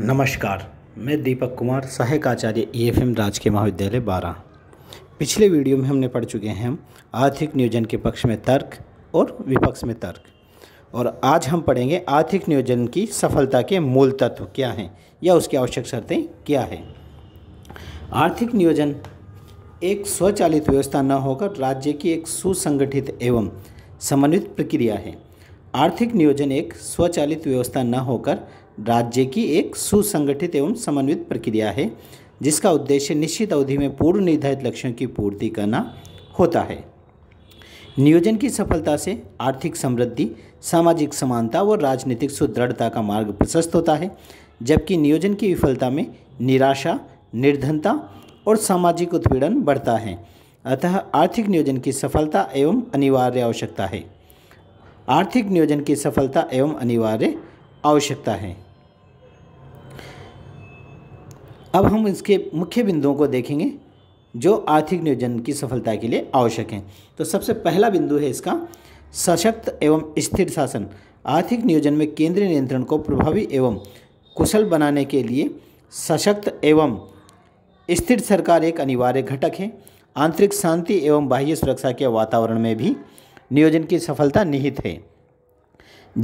नमस्कार मैं दीपक कुमार सहायक आचार्य ई e एफ एम राजकीय महाविद्यालय बारह पिछले वीडियो में हमने पढ़ चुके हैं आर्थिक नियोजन के पक्ष में तर्क और विपक्ष में तर्क और आज हम पढ़ेंगे आर्थिक नियोजन की सफलता के मूल तत्व क्या हैं या उसकी आवश्यक शर्तें क्या हैं आर्थिक नियोजन एक स्वचालित व्यवस्था न होकर राज्य की एक सुसंगठित एवं समन्वित प्रक्रिया है आर्थिक नियोजन एक स्वचालित व्यवस्था न होकर राज्य की एक सुसंगठित एवं समन्वित प्रक्रिया है जिसका उद्देश्य निश्चित अवधि में पूर्व निर्धारित लक्ष्यों की पूर्ति करना होता है नियोजन की सफलता से आर्थिक समृद्धि सामाजिक समानता व राजनीतिक सुदृढ़ता का मार्ग प्रशस्त होता है जबकि नियोजन की विफलता में निराशा निर्धनता और सामाजिक उत्पीड़न बढ़ता है अतः आर्थिक नियोजन की सफलता एवं अनिवार्य आवश्यकता है आर्थिक नियोजन की सफलता एवं अनिवार्य आवश्यकता है अब हम इसके मुख्य बिंदुओं को देखेंगे जो आर्थिक नियोजन की सफलता के लिए आवश्यक हैं तो सबसे पहला बिंदु है इसका सशक्त एवं स्थिर शासन आर्थिक नियोजन में केंद्रीय नियंत्रण को प्रभावी एवं कुशल बनाने के लिए सशक्त एवं स्थिर सरकार एक अनिवार्य घटक है आंतरिक शांति एवं बाह्य सुरक्षा के वातावरण में भी नियोजन की सफलता निहित है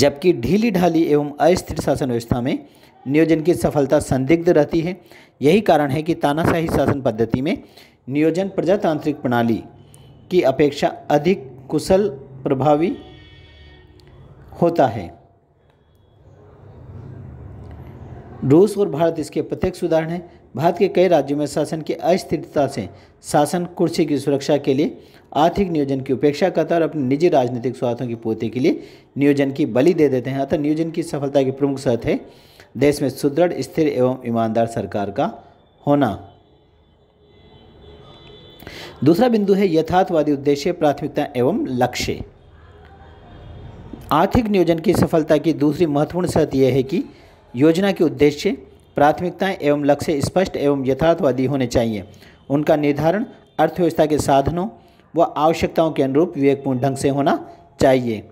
जबकि ढीली ढाली एवं अस्थिर शासन व्यवस्था में नियोजन की सफलता संदिग्ध रहती है यही कारण है कि तानाशाही शासन पद्धति में नियोजन प्रजातांत्रिक प्रणाली की अपेक्षा अधिक कुशल प्रभावी होता है रूस और भारत इसके प्रत्यक्ष उदाहरण हैं भारत के कई राज्यों में शासन की अस्थिरता से शासन कुर्सी की सुरक्षा के लिए आर्थिक नियोजन की उपेक्षा करता है और अपने निजी राजनीतिक स्वार्थों की पूर्ति के लिए नियोजन की बलि दे देते हैं अतः नियोजन की सफलता की प्रमुख शर्त है देश में सुदृढ़ स्थिर एवं ईमानदार सरकार का होना दूसरा बिंदु है यथार्थवादी उद्देश्य प्राथमिकता एवं लक्ष्य आर्थिक नियोजन की सफलता की दूसरी महत्वपूर्ण शर्त यह है कि योजना के उद्देश्य प्राथमिकताएं एवं लक्ष्य स्पष्ट एवं यथार्थवादी होने चाहिए उनका निर्धारण अर्थव्यवस्था के साधनों व आवश्यकताओं के अनुरूप विवेकपूर्ण ढंग से होना चाहिए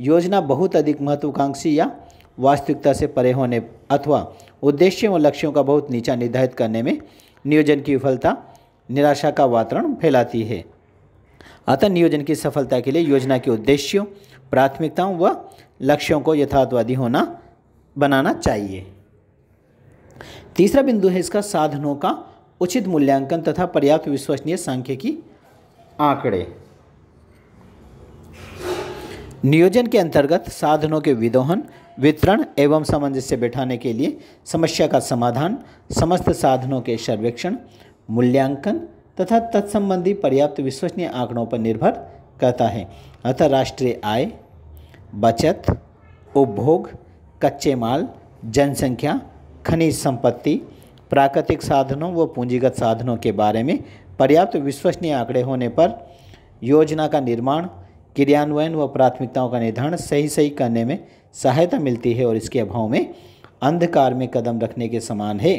योजना बहुत अधिक महत्वाकांक्षी या वास्तविकता से परे होने अथवा उद्देश्यों और लक्ष्यों का बहुत नीचा निर्धारित करने में नियोजन की विफलता निराशा का वातावरण फैलाती है अतः नियोजन की सफलता के लिए योजना के उद्देश्यों प्राथमिकताओं व लक्ष्यों को यथार्थवादी होना बनाना चाहिए तीसरा बिंदु है इसका साधनों का उचित मूल्यांकन तथा पर्याप्त विश्वसनीय की आंकड़े नियोजन के अंतर्गत साधनों के विदोहन वितरण एवं सामंजस्य बैठाने के लिए समस्या का समाधान समस्त साधनों के सर्वेक्षण मूल्यांकन तथा तत्संबंधी पर्याप्त विश्वसनीय आंकड़ों पर निर्भर करता है अतः राष्ट्रीय आय बचत उपभोग कच्चे माल जनसंख्या खनिज संपत्ति प्राकृतिक साधनों व पूंजीगत साधनों के बारे में पर्याप्त विश्वसनीय आंकड़े होने पर योजना का निर्माण क्रियान्वयन व प्राथमिकताओं का निर्धारण सही सही करने में सहायता मिलती है और इसके अभाव में अंधकार में कदम रखने के समान है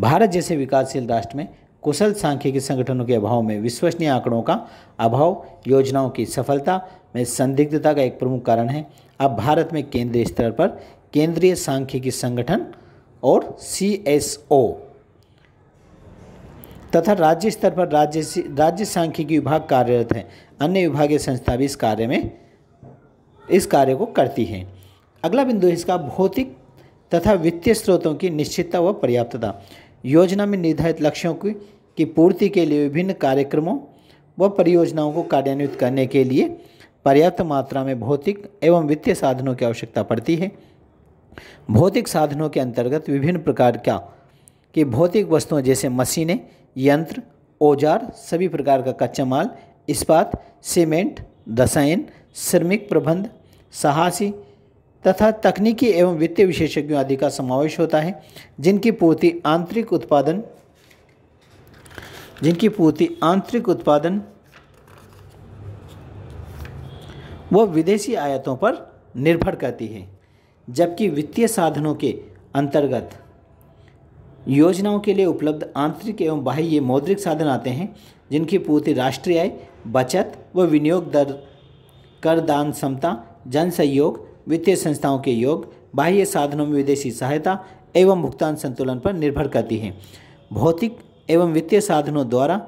भारत जैसे विकासशील राष्ट्र में कुशल सांख्यिकी संगठनों के अभाव में विश्वसनीय आंकड़ों का अभाव योजनाओं की सफलता में संदिग्धता का एक प्रमुख कारण है अब भारत में केंद्रीय स्तर पर केंद्रीय सांख्यिकी संगठन और सी तथा राज्य स्तर पर राज्य राज्य सांख्यिकी विभाग कार्यरत हैं अन्य विभागीय संस्था भी इस कार्य में इस कार्य को करती हैं अगला बिंदु है इसका भौतिक तथा वित्तीय स्रोतों की निश्चितता व पर्याप्तता योजना में निर्धारित लक्ष्यों की की पूर्ति के लिए विभिन्न कार्यक्रमों व परियोजनाओं को कार्यान्वित करने के लिए पर्याप्त मात्रा में भौतिक एवं वित्तीय साधनों की आवश्यकता पड़ती है भौतिक साधनों के अंतर्गत विभिन्न प्रकार का कि भौतिक वस्तुओं जैसे मशीनें यंत्र औजार सभी प्रकार का कच्चा माल इस्पात सीमेंट रसायन श्रमिक प्रबंध साहसी तथा तकनीकी एवं वित्तीय विशेषज्ञों आदि का समावेश होता है जिनकी पूर्ति आंतरिक उत्पादन जिनकी पूर्ति आंतरिक उत्पादन व विदेशी आयातों पर निर्भर करती है जबकि वित्तीय साधनों के अंतर्गत योजनाओं के लिए उपलब्ध आंतरिक एवं बाह्य मौद्रिक साधन आते हैं जिनकी पूर्ति राष्ट्रीय आय बचत व विनियोग दर करदान क्षमता जन सहयोग वित्तीय संस्थाओं के योग बाह्य साधनों में विदेशी सहायता एवं भुगतान संतुलन पर निर्भर करती हैं भौतिक एवं वित्तीय साधनों द्वारा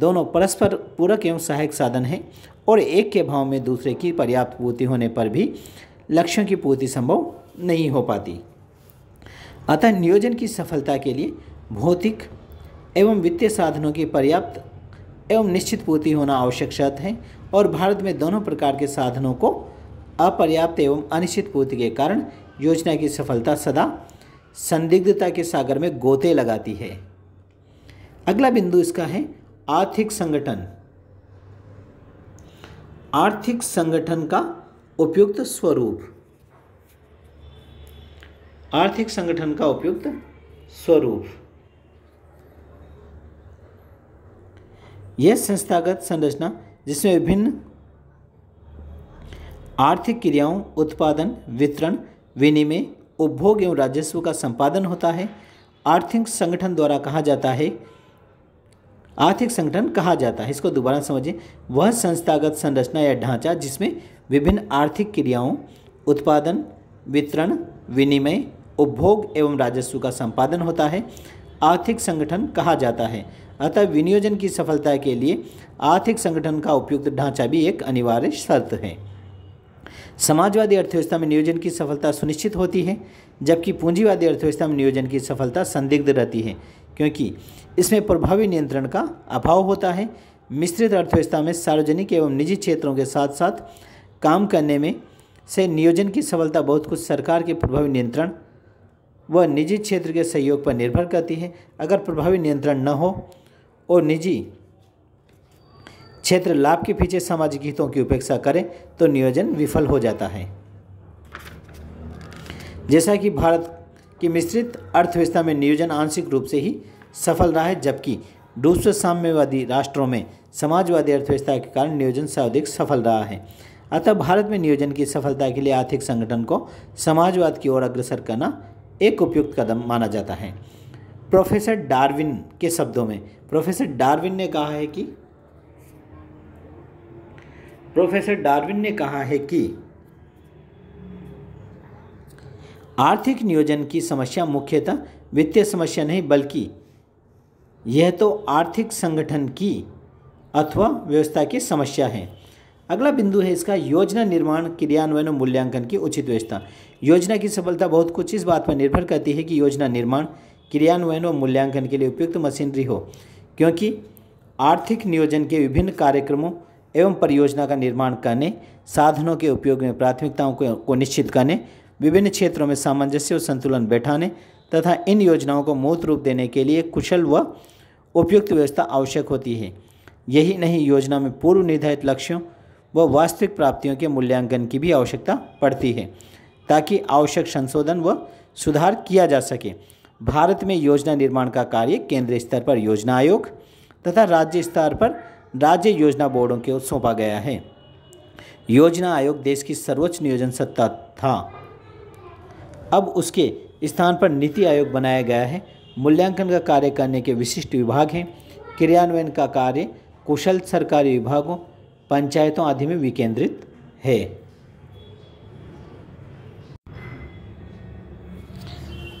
दोनों परस्पर पूरक एवं सहायक साधन हैं और एक के भाव में दूसरे की पर्याप्त पूर्ति होने पर भी लक्ष्यों की पूर्ति संभव नहीं हो पाती अतः नियोजन की सफलता के लिए भौतिक एवं वित्तीय साधनों की पर्याप्त एवं निश्चित पूर्ति होना आवश्यक शर्त है और भारत में दोनों प्रकार के साधनों को अपर्याप्त एवं अनिश्चित पूर्ति के कारण योजना की सफलता सदा संदिग्धता के सागर में गोते लगाती है अगला बिंदु इसका है आर्थिक संगठन आर्थिक संगठन का उपयुक्त स्वरूप आर्थिक संगठन का उपयुक्त स्वरूप यह संस्थागत संरचना जिसमें विभिन्न आर्थिक क्रियाओं उत्पादन वितरण विनिमय उपभोग एवं राजस्व का संपादन होता है आर्थिक संगठन द्वारा कहा जाता है आर्थिक संगठन कहा जाता है इसको दोबारा समझें वह संस्थागत संरचना या ढांचा जिसमें विभिन्न आर्थिक क्रियाओं उत्पादन वितरण विनिमय उपभोग एवं राजस्व का संपादन होता है आर्थिक संगठन कहा जाता है अतः विनियोजन की सफलता के लिए आर्थिक संगठन का उपयुक्त ढांचा भी एक अनिवार्य शर्त है समाजवादी अर्थव्यवस्था में नियोजन की सफलता सुनिश्चित होती है जबकि पूंजीवादी अर्थव्यवस्था में नियोजन की सफलता संदिग्ध रहती है क्योंकि इसमें प्रभावी नियंत्रण का अभाव होता है मिश्रित अर्थव्यवस्था में सार्वजनिक एवं निजी क्षेत्रों के साथ साथ काम करने में से नियोजन की सफलता बहुत कुछ सरकार के प्रभावी नियंत्रण व निजी क्षेत्र के सहयोग पर निर्भर करती है अगर प्रभावी नियंत्रण न हो और निजी क्षेत्र लाभ के पीछे सामाजिक हितों की उपेक्षा करें तो नियोजन विफल हो जाता है जैसा कि भारत की मिश्रित अर्थव्यवस्था में नियोजन आंशिक रूप से ही सफल रहा है जबकि दूसरे साम्यवादी राष्ट्रों में समाजवादी अर्थव्यवस्था के कारण नियोजन सर्वाधिक सफल रहा है अतः भारत में नियोजन की सफलता के लिए आर्थिक संगठन को समाजवाद की ओर अग्रसर करना एक उपयुक्त कदम माना जाता है प्रोफेसर डार्विन के शब्दों में प्रोफेसर डार्विन ने कहा है कि प्रोफेसर डार्विन ने कहा है कि आर्थिक नियोजन की समस्या मुख्यतः वित्तीय समस्या नहीं बल्कि यह तो आर्थिक संगठन की अथवा व्यवस्था की समस्या है अगला बिंदु है इसका योजना निर्माण क्रियान्वयन और मूल्यांकन की उचित व्यवस्था योजना की सफलता बहुत कुछ इस बात पर निर्भर करती है कि योजना निर्माण क्रियान्वयन और मूल्यांकन के लिए उपयुक्त मशीनरी हो क्योंकि आर्थिक नियोजन के विभिन्न कार्यक्रमों एवं परियोजना का निर्माण करने साधनों के उपयोग में प्राथमिकताओं को निश्चित करने विभिन्न क्षेत्रों में सामंजस्य और संतुलन बैठाने तथा इन योजनाओं को मूर्त रूप देने के लिए कुशल व उपयुक्त व्यवस्था आवश्यक होती है यही नहीं योजना में पूर्व निर्धारित लक्ष्यों व वास्तविक प्राप्तियों के मूल्यांकन की भी आवश्यकता पड़ती है ताकि आवश्यक संशोधन व सुधार किया जा सके भारत में योजना निर्माण का कार्य केंद्रीय स्तर पर योजना आयोग तथा राज्य स्तर पर राज्य योजना बोर्डों को सौंपा गया है योजना आयोग देश की सर्वोच्च नियोजन सत्ता था अब उसके स्थान पर नीति आयोग बनाया गया है मूल्यांकन का कार्य करने के विशिष्ट विभाग हैं क्रियान्वयन का कार्य कुशल सरकारी विभागों पंचायतों आदि में विकेंद्रित है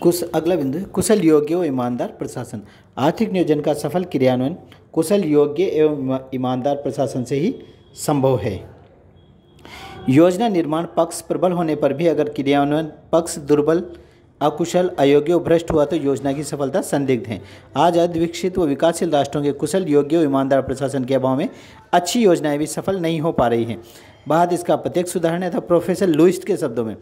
कुछ अगला बिंदु कुशल योग्य और ईमानदार प्रशासन आर्थिक नियोजन का सफल क्रियान्वयन कुशल योग्य एवं ईमानदार प्रशासन से ही संभव है योजना निर्माण पक्ष प्रबल होने पर भी अगर क्रियान्वयन पक्ष दुर्बल अकुशल अयोग्य और भ्रष्ट हुआ तो योजना की सफलता संदिग्ध है आज अधिविकसित व विकासशील राष्ट्रों के कुशल योग्य और ईमानदार प्रशासन के अभाव में अच्छी योजनाएं भी सफल नहीं हो पा रही हैं बाद इसका प्रत्यक्ष उदाहरण है था प्रोफेसर लुइस्ट के शब्दों में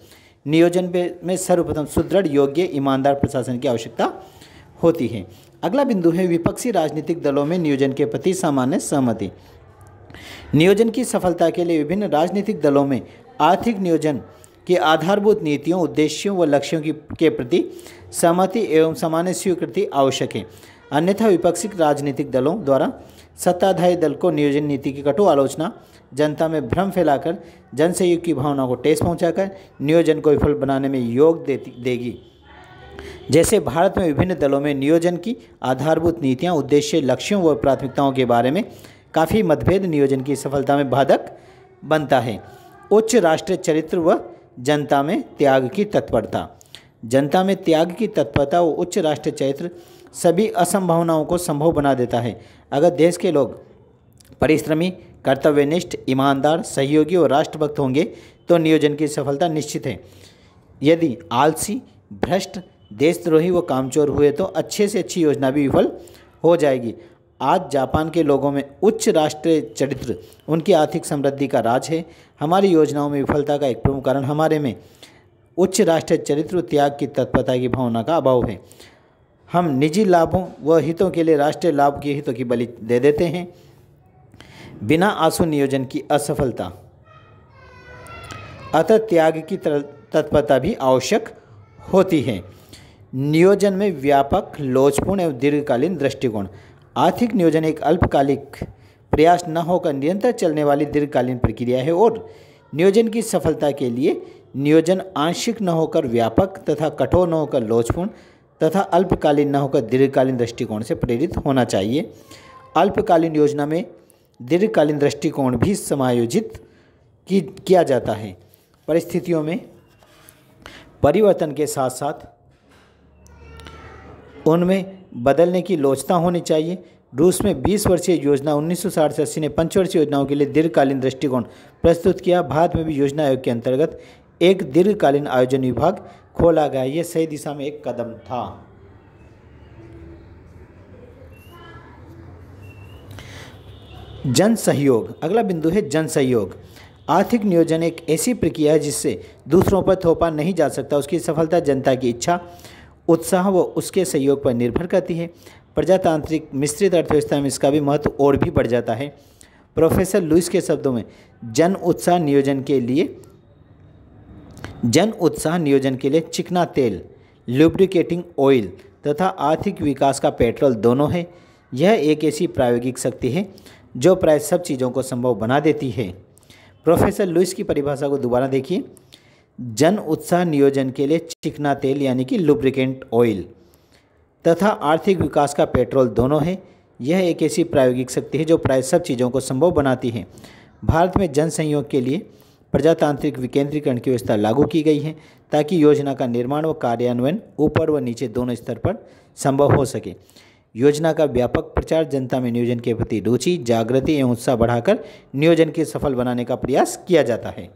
नियोजन में सर्वप्रथम सुदृढ़ योग्य ईमानदार प्रशासन की आवश्यकता होती है अगला बिंदु है विपक्षी राजनीतिक दलों में नियोजन के प्रति सामान्य सहमति नियोजन की सफलता के लिए विभिन्न राजनीतिक दलों में आर्थिक नियोजन के आधारभूत नीतियों उद्देश्यों व लक्ष्यों की के प्रति सहमति एवं सामान्य स्वीकृति आवश्यक है अन्यथा विपक्षी राजनीतिक दलों द्वारा सत्ताधारी दल को नियोजन नीति की कटु आलोचना जनता में भ्रम फैलाकर जनसहयोग की भावना को टेस पहुंचाकर नियोजन को विफल बनाने में योग दे, देगी जैसे भारत में विभिन्न दलों में नियोजन की आधारभूत नीतियाँ उद्देश्य लक्ष्यों व प्राथमिकताओं के बारे में काफ़ी मतभेद नियोजन की सफलता में बाधक बनता है उच्च राष्ट्रीय चरित्र व जनता में त्याग की तत्परता जनता में त्याग की तत्परता व उच्च राष्ट्रीय चरित्र सभी असंभावनाओं को संभव बना देता है अगर देश के लोग परिश्रमी कर्तव्यनिष्ठ ईमानदार सहयोगी और राष्ट्रभक्त होंगे तो नियोजन की सफलता निश्चित है यदि आलसी भ्रष्ट देशद्रोही तो व कामचोर हुए तो अच्छे से अच्छी योजना भी विफल हो जाएगी आज जापान के लोगों में उच्च राष्ट्रीय चरित्र उनकी आर्थिक समृद्धि का राज है हमारी योजनाओं में विफलता का एक प्रमुख कारण हमारे में उच्च राष्ट्रीय चरित्र त्याग की तत्परता की भावना का अभाव है हम निजी लाभों व हितों के लिए राष्ट्रीय लाभ के हितों की बलि दे देते हैं बिना आंसू नियोजन की असफलता अतः त्याग की तत्परता भी आवश्यक होती है नियोजन में व्यापक लोचपूर्ण एवं दीर्घकालीन दृष्टिकोण आर्थिक नियोजन एक अल्पकालिक प्रयास न होकर निरंतर चलने वाली दीर्घकालीन प्रक्रिया है और नियोजन की सफलता के लिए नियोजन आंशिक न होकर व्यापक तथा कठोर न होकर लोचपूर्ण तथा अल्पकालीन न होकर दीर्घकालीन दृष्टिकोण से प्रेरित होना चाहिए अल्पकालीन योजना में दीर्घकालीन दृष्टिकोण भी समायोजित किया जाता है परिस्थितियों में परिवर्तन के साथ साथ उनमें बदलने की लोचता होनी चाहिए रूस में 20 वर्षीय योजना उन्नीस सौ से ने पंचवर्षीय योजनाओं के लिए दीर्घकालीन दृष्टिकोण प्रस्तुत किया भारत में भी योजना आयोग के अंतर्गत एक दीर्घकालीन आयोजन विभाग खोला गया यह सही दिशा में एक कदम था जन सहयोग अगला बिंदु है जन सहयोग आर्थिक नियोजन एक ऐसी प्रक्रिया है जिससे दूसरों पर थोपा नहीं जा सकता उसकी सफलता जनता की इच्छा उत्साह व उसके सहयोग पर निर्भर करती है प्रजातांत्रिक मिश्रित अर्थव्यवस्था में इसका भी महत्व और भी बढ़ जाता है प्रोफेसर लुइस के शब्दों में जन उत्साह नियोजन के लिए जन उत्साह नियोजन के लिए चिकना तेल लुब्रिकेटिंग ऑयल तथा आर्थिक विकास का पेट्रोल दोनों है यह एक ऐसी प्रायोगिक शक्ति है जो प्राय सब चीज़ों को संभव बना देती है प्रोफेसर लुइस की परिभाषा को दोबारा देखिए जन उत्साह नियोजन के लिए चिकना तेल यानी कि लुब्रिकेंट ऑयल तथा आर्थिक विकास का पेट्रोल दोनों है यह एक ऐसी प्रायोगिक शक्ति है जो प्राय सब चीज़ों को संभव बनाती है भारत में जन संयोग के लिए प्रजातांत्रिक विकेंद्रीकरण की व्यवस्था लागू की गई है ताकि योजना का निर्माण व कार्यान्वयन ऊपर व नीचे दोनों स्तर पर संभव हो सके योजना का व्यापक प्रचार जनता में नियोजन के प्रति रुचि जागृति एवं उत्साह बढ़ाकर नियोजन के सफल बनाने का प्रयास किया जाता है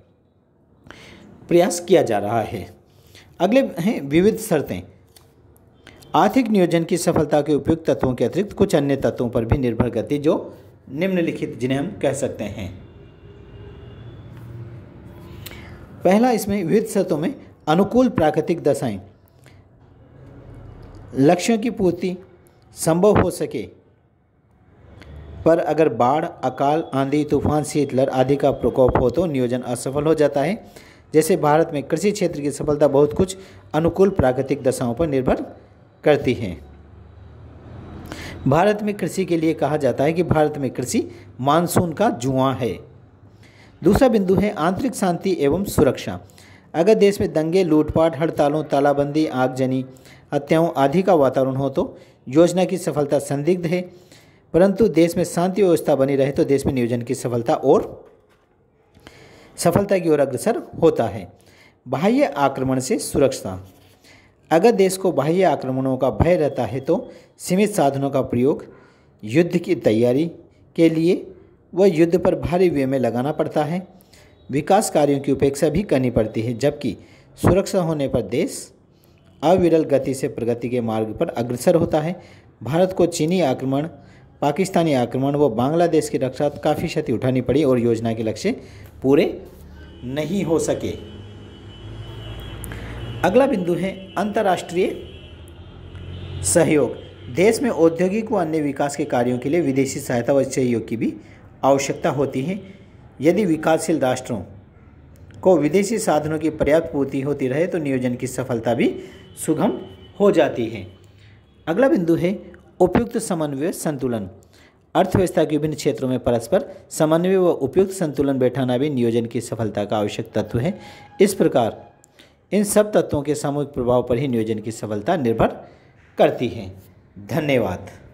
प्रयास किया जा रहा है अगले हैं विविध शर्तें आर्थिक नियोजन की सफलता के उपयुक्त तत्वों के अतिरिक्त कुछ अन्य तत्वों पर भी निर्भर करती जो निम्नलिखित जिन्हें हम कह सकते हैं पहला इसमें विविध शर्तों में अनुकूल प्राकृतिक दशाएं लक्ष्यों की पूर्ति संभव हो सके पर अगर बाढ़ अकाल आंधी तूफान शीतलर आदि का प्रकोप हो तो नियोजन असफल हो जाता है जैसे भारत में कृषि क्षेत्र की सफलता बहुत कुछ अनुकूल प्राकृतिक दशाओं पर निर्भर करती है भारत में कृषि के लिए कहा जाता है कि भारत में कृषि मानसून का जुआ है दूसरा बिंदु है आंतरिक शांति एवं सुरक्षा अगर देश में दंगे लूटपाट हड़तालों तालाबंदी आगजनी हत्याओं आदि का वातावरण हो तो योजना की सफलता संदिग्ध है परंतु देश में शांति व्यवस्था बनी रहे तो देश में नियोजन की सफलता और सफलता की ओर अग्रसर होता है बाह्य आक्रमण से सुरक्षा अगर देश को बाह्य आक्रमणों का भय रहता है तो सीमित साधनों का प्रयोग युद्ध की तैयारी के लिए व युद्ध पर भारी व्यय में लगाना पड़ता है विकास कार्यों की उपेक्षा भी करनी पड़ती है जबकि सुरक्षा होने पर देश अविरल गति से प्रगति के मार्ग पर अग्रसर होता है भारत को चीनी आक्रमण पाकिस्तानी आक्रमण व बांग्लादेश की रक्षा तो काफ़ी क्षति उठानी पड़ी और योजना के लक्ष्य पूरे नहीं हो सके अगला बिंदु है अंतर्राष्ट्रीय सहयोग देश में औद्योगिक व अन्य विकास के कार्यों के लिए विदेशी सहायता व सहयोग की भी आवश्यकता होती है यदि विकासशील राष्ट्रों को विदेशी साधनों की पर्याप्त पूर्ति होती रहे तो नियोजन की सफलता भी सुगम हो जाती है अगला बिंदु है उपयुक्त समन्वय संतुलन अर्थव्यवस्था के विभिन्न क्षेत्रों में परस्पर समन्वय व उपयुक्त संतुलन बैठाना भी नियोजन की सफलता का आवश्यक तत्व है इस प्रकार इन सब तत्वों के सामूहिक प्रभाव पर ही नियोजन की सफलता निर्भर करती है धन्यवाद